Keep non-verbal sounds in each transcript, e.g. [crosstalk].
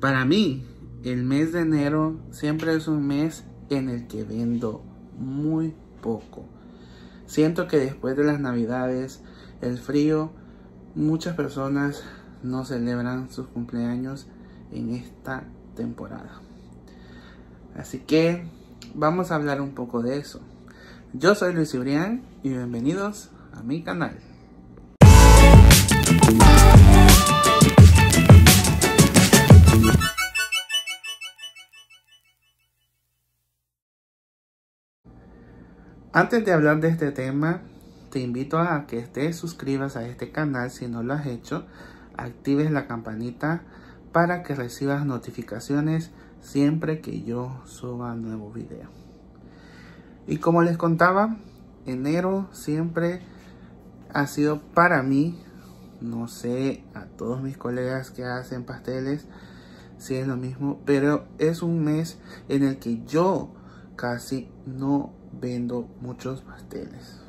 Para mí, el mes de enero siempre es un mes en el que vendo muy poco. Siento que después de las navidades, el frío, muchas personas no celebran sus cumpleaños en esta temporada. Así que vamos a hablar un poco de eso. Yo soy Luis Ibrián y bienvenidos a mi canal. Antes de hablar de este tema, te invito a que te suscribas a este canal si no lo has hecho, actives la campanita para que recibas notificaciones siempre que yo suba nuevo video. Y como les contaba, enero siempre ha sido para mí, no sé a todos mis colegas que hacen pasteles si es lo mismo, pero es un mes en el que yo casi no vendo muchos pasteles.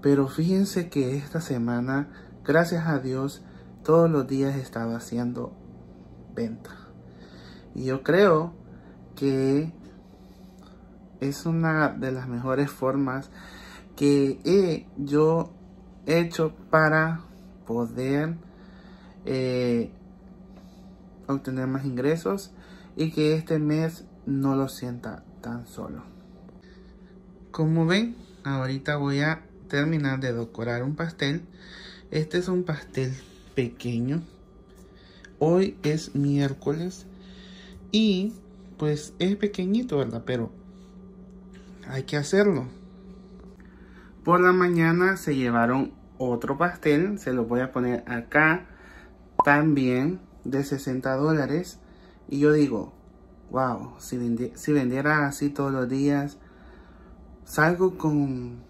Pero fíjense que esta semana, gracias a Dios, todos los días estaba haciendo venta. Y yo creo que es una de las mejores formas que he, yo hecho para poder eh, obtener más ingresos y que este mes no lo sienta tan solo. Como ven, ahorita voy a terminar de decorar un pastel. Este es un pastel pequeño. Hoy es miércoles y pues es pequeñito, ¿verdad? Pero hay que hacerlo. Por la mañana se llevaron otro pastel, se lo voy a poner acá, también de 60 dólares. Y yo digo, wow, si, vendiera así todos los días, salgo con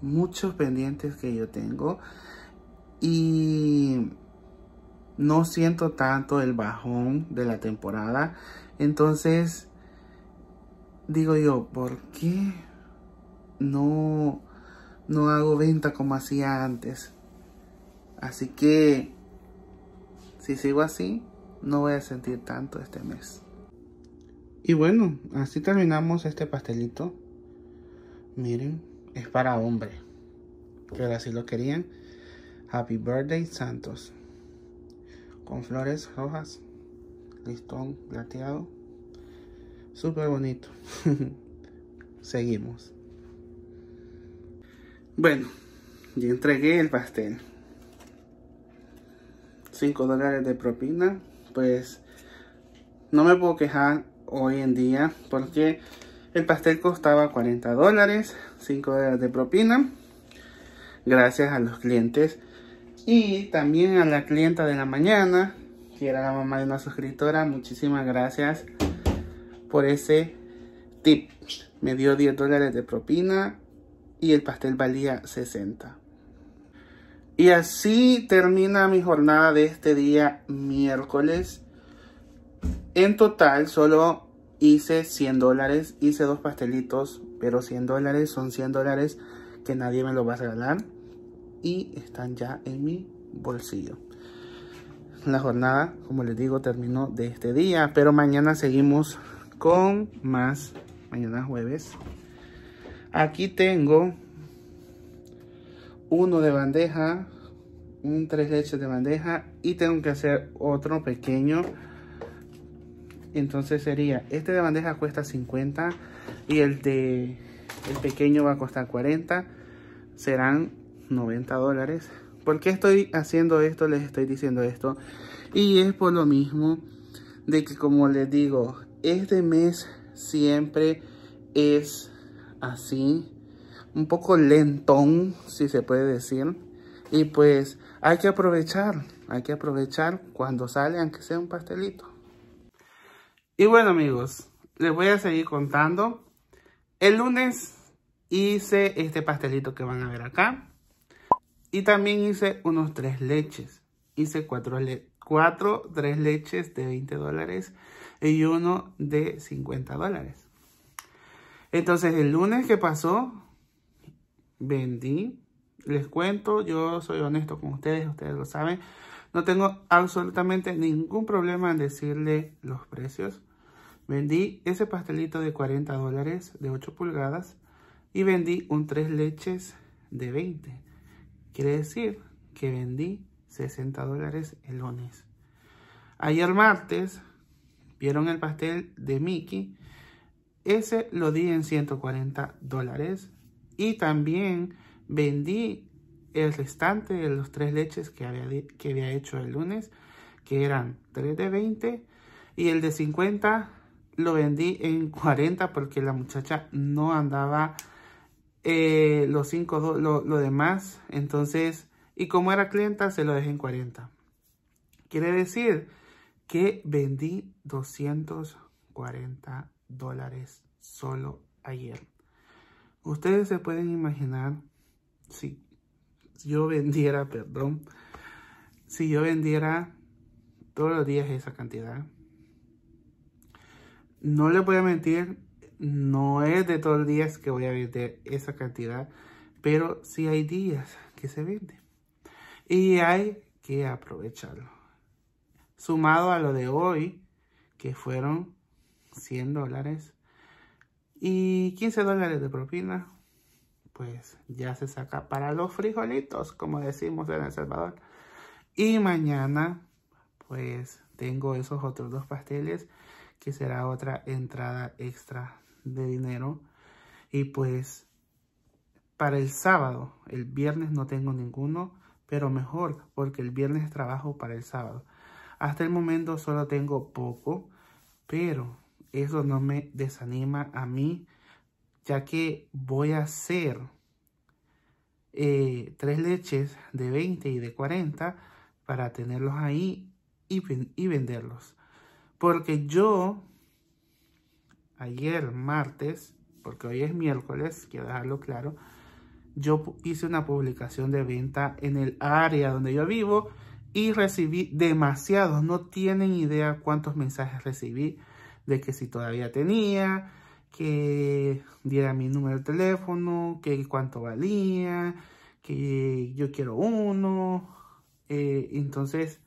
muchos pendientes que yo tengo y no siento tanto el bajón de la temporada. Entonces, digo yo, ¿por qué no, no hago venta como hacía antes? Así que, si sigo así, no voy a sentir tanto este mes. Y bueno, así terminamos este pastelito. Miren, es para hombre. Pero así lo querían. Happy Birthday Santos. Con flores rojas, listón plateado. Súper bonito. [laughs] Seguimos. Bueno, ya entregué el pastel. 5 dólares de propina. Pues no me puedo quejar hoy en día porque el pastel costaba 40 dólares, 5 dólares de propina, gracias a los clientes y también a la clienta de la mañana, que era la mamá de una suscriptora, muchísimas gracias por ese tip. Me dio 10 dólares de propina y el pastel valía 60. Y así termina mi jornada de este día miércoles. En total solo hice 100 dólares, hice dos pastelitos, pero 100 dólares son 100 dólares que nadie me lo va a regalar y están ya en mi bolsillo. La jornada, como les digo, terminó de este día, pero mañana seguimos con más, mañana jueves. Aquí tengo uno de bandeja, un tres leches de bandeja y tengo que hacer otro pequeño entonces sería, este de bandeja cuesta 50 y el de el pequeño va a costar 40. Serán 90 dólares. ¿Por qué estoy haciendo esto? Les estoy diciendo esto. Y es por lo mismo de que como les digo, este mes siempre es así. Un poco lentón, si se puede decir. Y pues hay que aprovechar, hay que aprovechar cuando sale, aunque sea un pastelito. Y bueno amigos, les voy a seguir contando. El lunes hice este pastelito que van a ver acá. Y también hice unos tres leches. Hice cuatro, cuatro tres leches de 20 dólares y uno de 50 dólares. Entonces el lunes que pasó, vendí. Les cuento, yo soy honesto con ustedes, ustedes lo saben. No tengo absolutamente ningún problema en decirle los precios. Vendí ese pastelito de 40 dólares de 8 pulgadas y vendí un tres leches de 20. Quiere decir que vendí 60 dólares el lunes. Ayer martes vieron el pastel de Mickey. Ese lo di en 140 dólares. Y también vendí el restante de los tres leches que había, que había hecho el lunes, que eran 3 de 20 y el de 50 lo vendí en 40 [laughs] porque la muchacha no andaba eh, los cinco, lo, demás. Entonces, y como era clienta, se lo dejé en 40. Quiere decir que vendí 240 dólares solo ayer. Ustedes se pueden imaginar si yo vendiera, perdón, si yo vendiera todos los días esa cantidad, no le voy a mentir, no es de todos los días que voy a vender esa cantidad, pero sí hay días que se vende. Y hay que aprovecharlo. Sumado a lo de hoy, que fueron 100 dólares y 15 dólares de propina, pues ya se saca para los frijolitos, como decimos en El Salvador. Y mañana, pues tengo esos otros dos pasteles, que será otra entrada extra de dinero. Y pues para el sábado, el viernes no tengo ninguno, pero mejor, porque el viernes trabajo para el sábado. Hasta el momento solo tengo poco, pero eso no me desanima a mí ya que voy a hacer eh, tres leches de 20 y de 40 para tenerlos ahí y, y venderlos. Porque yo ayer martes, porque hoy es miércoles, quiero dejarlo claro, yo hice una publicación de venta en el área donde yo vivo y recibí demasiados. No tienen idea cuántos mensajes recibí de que si todavía tenía, que diera mi número de teléfono, que cuánto valía, que yo quiero uno. Eh, entonces,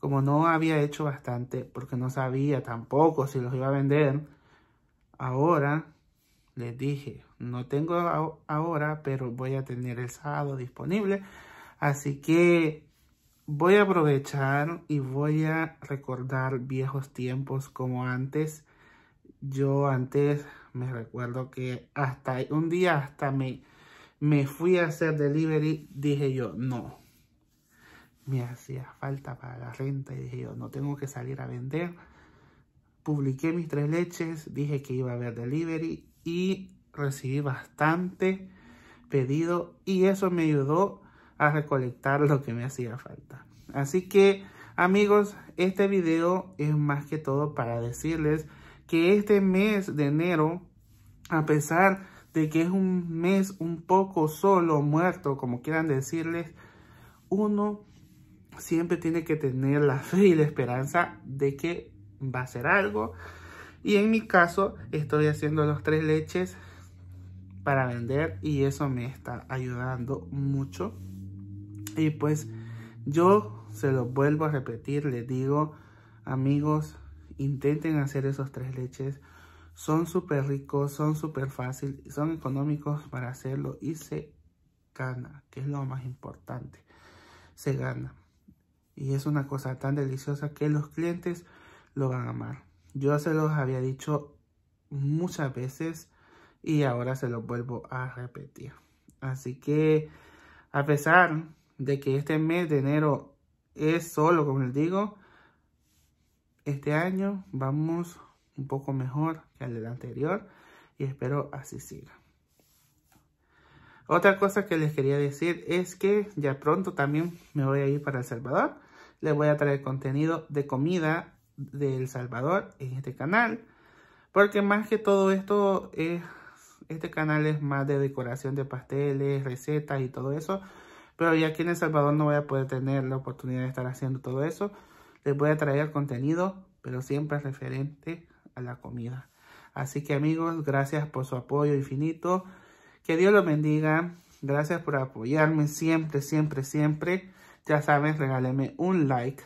como no había hecho bastante, porque no sabía tampoco si los iba a vender, ahora les dije, no tengo ahora, pero voy a tener el sábado disponible. Así que voy a aprovechar y voy a recordar viejos tiempos como antes yo antes me recuerdo que hasta un día hasta me, me fui a hacer delivery, dije yo, no. Me hacía falta para la renta y dije yo, no tengo que salir a vender. Publiqué mis tres leches, dije que iba a haber delivery y recibí bastante pedido y eso me ayudó a recolectar lo que me hacía falta. Así que amigos, este video es más que todo para decirles que este mes de enero, a pesar de que es un mes un poco solo, muerto, como quieran decirles, uno siempre tiene que tener la fe y la esperanza de que va a ser algo. Y en mi caso, estoy haciendo los tres leches para vender y eso me está ayudando mucho. Y pues yo se lo vuelvo a repetir, les digo, amigos, Intenten hacer esos tres leches. Son súper ricos, son súper fácil, son económicos para hacerlo y se gana, que es lo más importante. Se gana. Y es una cosa tan deliciosa que los clientes lo van a amar. Yo se los había dicho muchas veces y ahora se los vuelvo a repetir. Así que a pesar de que este mes de enero es solo, como les digo, este año vamos un poco mejor que el del anterior y espero así siga. Otra cosa que les quería decir es que ya pronto también me voy a ir para El Salvador. Les voy a traer contenido de comida de El Salvador en este canal. Porque más que todo esto, es, este canal es más de decoración de pasteles, recetas y todo eso. Pero ya aquí en El Salvador no voy a poder tener la oportunidad de estar haciendo todo eso les voy a traer contenido, pero siempre referente a la comida. Así que amigos, gracias por su apoyo infinito. Que Dios lo bendiga. Gracias por apoyarme siempre, siempre, siempre. Ya saben, regálenme un like.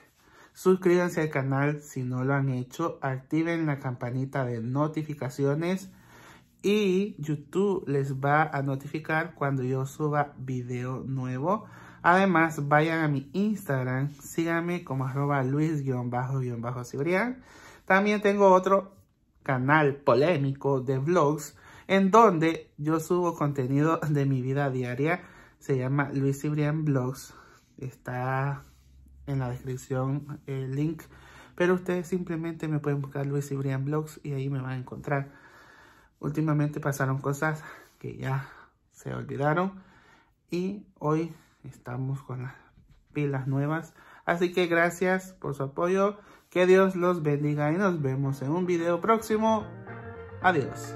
Suscríbanse al canal si no lo han hecho. Activen la campanita de notificaciones. Y YouTube les va a notificar cuando yo suba video nuevo. Además, vayan a mi Instagram, síganme como arroba luis-cibrián. También tengo otro canal polémico de vlogs en donde yo subo contenido de mi vida diaria. Se llama Luis Cibrián Vlogs. Está en la descripción el link. Pero ustedes simplemente me pueden buscar Luis Cibrián Vlogs y ahí me van a encontrar. Últimamente pasaron cosas que ya se olvidaron. Y hoy estamos con las pilas nuevas. Así que gracias por su apoyo. Que Dios los bendiga y nos vemos en un video próximo. Adiós.